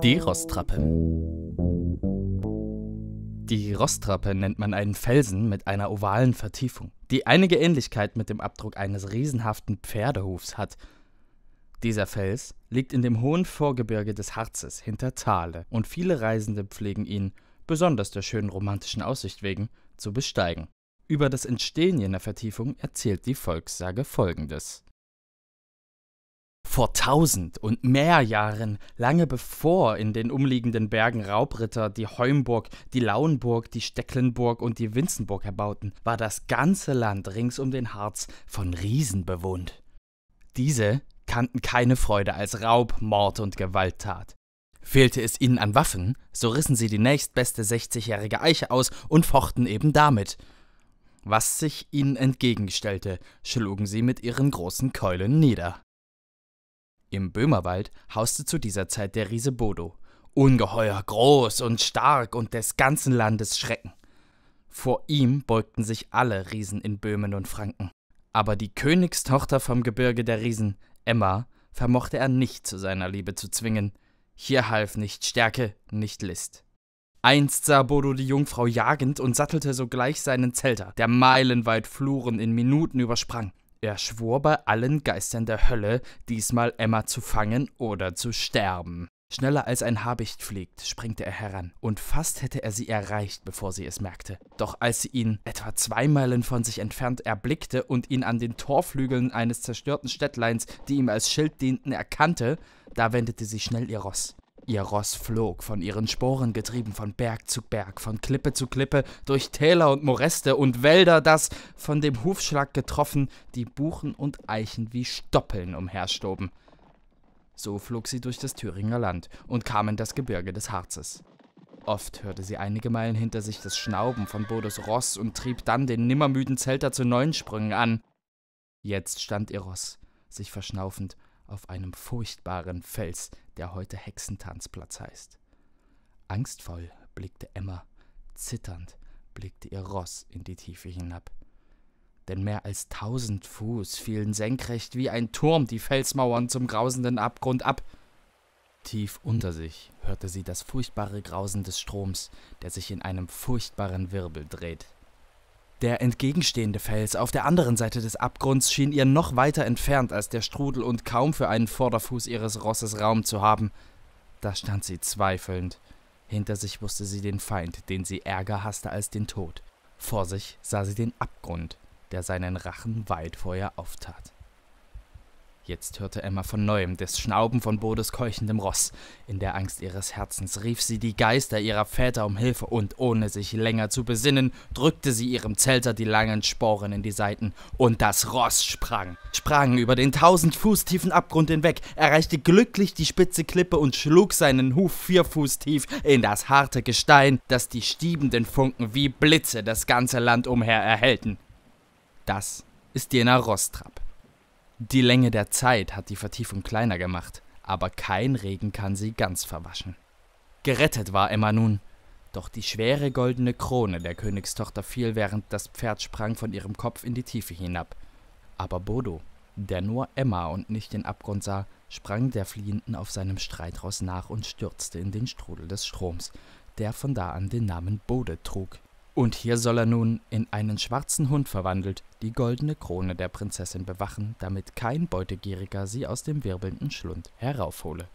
Die Rostrappe. Die Rostrappe nennt man einen Felsen mit einer ovalen Vertiefung, die einige Ähnlichkeit mit dem Abdruck eines riesenhaften Pferdehufs hat. Dieser Fels liegt in dem hohen Vorgebirge des Harzes hinter Thale und viele Reisende pflegen ihn, besonders der schönen romantischen Aussicht wegen, zu besteigen. Über das Entstehen jener Vertiefung erzählt die Volkssage folgendes. Vor tausend und mehr Jahren, lange bevor in den umliegenden Bergen Raubritter die Heumburg, die Lauenburg, die Stecklenburg und die Winzenburg erbauten, war das ganze Land rings um den Harz von Riesen bewohnt. Diese kannten keine Freude als Raub, Mord und Gewalttat. Fehlte es ihnen an Waffen, so rissen sie die nächstbeste 60-jährige Eiche aus und fochten eben damit. Was sich ihnen entgegenstellte, schlugen sie mit ihren großen Keulen nieder. Im Böhmerwald hauste zu dieser Zeit der Riese Bodo, ungeheuer groß und stark und des ganzen Landes Schrecken. Vor ihm beugten sich alle Riesen in Böhmen und Franken. Aber die Königstochter vom Gebirge der Riesen, Emma, vermochte er nicht zu seiner Liebe zu zwingen. Hier half nicht Stärke, nicht List. Einst sah Bodo die Jungfrau jagend und sattelte sogleich seinen Zelter, der meilenweit Fluren in Minuten übersprang. Er schwor bei allen Geistern der Hölle, diesmal Emma zu fangen oder zu sterben. Schneller als ein Habicht fliegt, springte er heran, und fast hätte er sie erreicht, bevor sie es merkte. Doch als sie ihn etwa zwei Meilen von sich entfernt erblickte und ihn an den Torflügeln eines zerstörten Städtleins, die ihm als Schild dienten, erkannte, da wendete sie schnell ihr Ross. Ihr Ross flog, von ihren Sporen getrieben, von Berg zu Berg, von Klippe zu Klippe, durch Täler und Moräste und Wälder, das, von dem Hufschlag getroffen, die Buchen und Eichen wie Stoppeln umherstoben. So flog sie durch das Thüringer Land und kam in das Gebirge des Harzes. Oft hörte sie einige Meilen hinter sich das Schnauben von Bodos Ross und trieb dann den nimmermüden Zelter zu neuen Sprüngen an. Jetzt stand ihr Ross, sich verschnaufend, auf einem furchtbaren Fels, der heute Hexentanzplatz heißt. Angstvoll blickte Emma, zitternd blickte ihr Ross in die Tiefe hinab. Denn mehr als tausend Fuß fielen senkrecht wie ein Turm die Felsmauern zum grausenden Abgrund ab. Tief unter sich hörte sie das furchtbare Grausen des Stroms, der sich in einem furchtbaren Wirbel dreht. Der entgegenstehende Fels auf der anderen Seite des Abgrunds schien ihr noch weiter entfernt als der Strudel und kaum für einen Vorderfuß ihres Rosses Raum zu haben. Da stand sie zweifelnd. Hinter sich wusste sie den Feind, den sie ärger hasste als den Tod. Vor sich sah sie den Abgrund, der seinen Rachen weit vor ihr auftat. Jetzt hörte Emma von neuem das Schnauben von Bodes keuchendem Ross. In der Angst ihres Herzens rief sie die Geister ihrer Väter um Hilfe und, ohne sich länger zu besinnen, drückte sie ihrem Zelter die langen Sporen in die Seiten und das Ross sprang. Sprang über den tausend Fuß tiefen Abgrund hinweg, erreichte glücklich die spitze Klippe und schlug seinen Huf vier Fuß tief in das harte Gestein, das die stiebenden Funken wie Blitze das ganze Land umher erhellten. Das ist jener Rostrap die Länge der Zeit hat die Vertiefung kleiner gemacht, aber kein Regen kann sie ganz verwaschen. Gerettet war Emma nun, doch die schwere goldene Krone der Königstochter fiel, während das Pferd sprang von ihrem Kopf in die Tiefe hinab. Aber Bodo, der nur Emma und nicht den Abgrund sah, sprang der Fliehenden auf seinem Streitross nach und stürzte in den Strudel des Stroms, der von da an den Namen Bode trug. Und hier soll er nun in einen schwarzen Hund verwandelt die goldene Krone der Prinzessin bewachen, damit kein Beutegieriger sie aus dem wirbelnden Schlund heraufhole